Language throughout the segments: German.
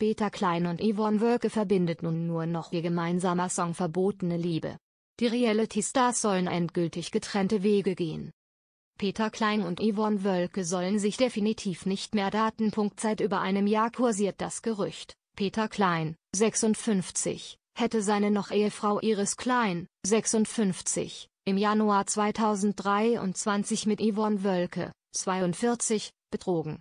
Peter Klein und Yvonne Wölke verbindet nun nur noch ihr gemeinsamer Song Verbotene Liebe. Die Reality-Stars sollen endgültig getrennte Wege gehen. Peter Klein und Yvonne Wölke sollen sich definitiv nicht mehr Datenpunkt Seit über einem Jahr kursiert das Gerücht, Peter Klein, 56, hätte seine noch Ehefrau Iris Klein, 56, im Januar 2023 mit Yvonne Wölke, 42, betrogen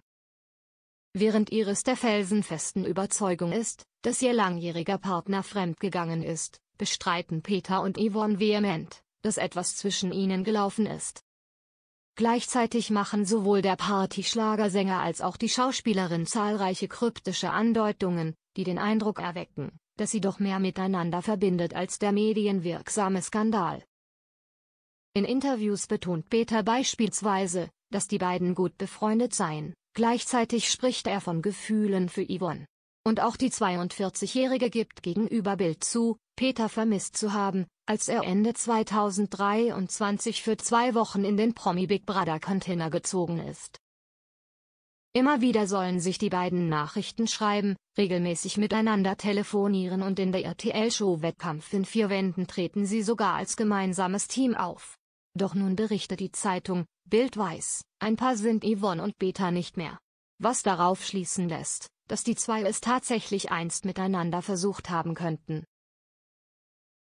während Iris der felsenfesten Überzeugung ist, dass ihr langjähriger Partner fremdgegangen ist, bestreiten Peter und Yvonne vehement, dass etwas zwischen ihnen gelaufen ist. Gleichzeitig machen sowohl der Partyschlagersänger als auch die Schauspielerin zahlreiche kryptische Andeutungen, die den Eindruck erwecken, dass sie doch mehr miteinander verbindet als der medienwirksame Skandal. In Interviews betont Peter beispielsweise, dass die beiden gut befreundet seien, Gleichzeitig spricht er von Gefühlen für Yvonne. Und auch die 42-Jährige gibt gegenüber Bild zu, Peter vermisst zu haben, als er Ende 2023 für zwei Wochen in den Promi Big Brother Container gezogen ist. Immer wieder sollen sich die beiden Nachrichten schreiben, regelmäßig miteinander telefonieren und in der RTL-Show Wettkampf in vier Wänden treten sie sogar als gemeinsames Team auf. Doch nun berichtet die Zeitung, Bild weiß, ein Paar sind Yvonne und Beta nicht mehr. Was darauf schließen lässt, dass die zwei es tatsächlich einst miteinander versucht haben könnten.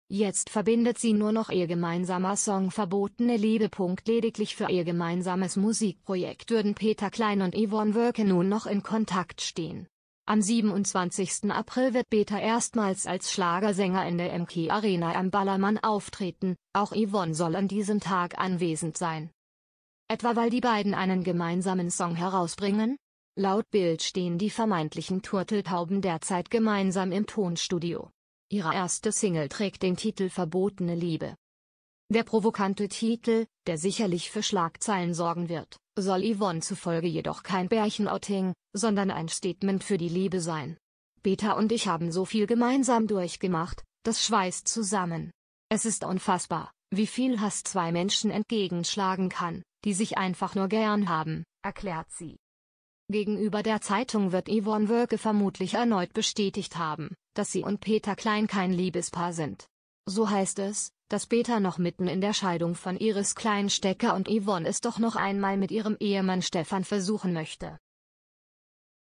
Jetzt verbindet sie nur noch ihr gemeinsamer Song Verbotene Liebe. Lediglich für ihr gemeinsames Musikprojekt würden Peter Klein und Yvonne Wölke nun noch in Kontakt stehen. Am 27. April wird Beta erstmals als Schlagersänger in der MK Arena am Ballermann auftreten, auch Yvonne soll an diesem Tag anwesend sein. Etwa weil die beiden einen gemeinsamen Song herausbringen? Laut Bild stehen die vermeintlichen Turteltauben derzeit gemeinsam im Tonstudio. Ihre erste Single trägt den Titel Verbotene Liebe. Der provokante Titel, der sicherlich für Schlagzeilen sorgen wird, soll Yvonne zufolge jedoch kein Bärchenouting, sondern ein Statement für die Liebe sein. Beta und ich haben so viel gemeinsam durchgemacht, das schweißt zusammen. Es ist unfassbar, wie viel Hass zwei Menschen entgegenschlagen kann, die sich einfach nur gern haben, erklärt sie. Gegenüber der Zeitung wird Yvonne Wölke vermutlich erneut bestätigt haben, dass sie und Peter Klein kein Liebespaar sind. So heißt es, dass Beta noch mitten in der Scheidung von Iris Kleinstecker und Yvonne es doch noch einmal mit ihrem Ehemann Stefan versuchen möchte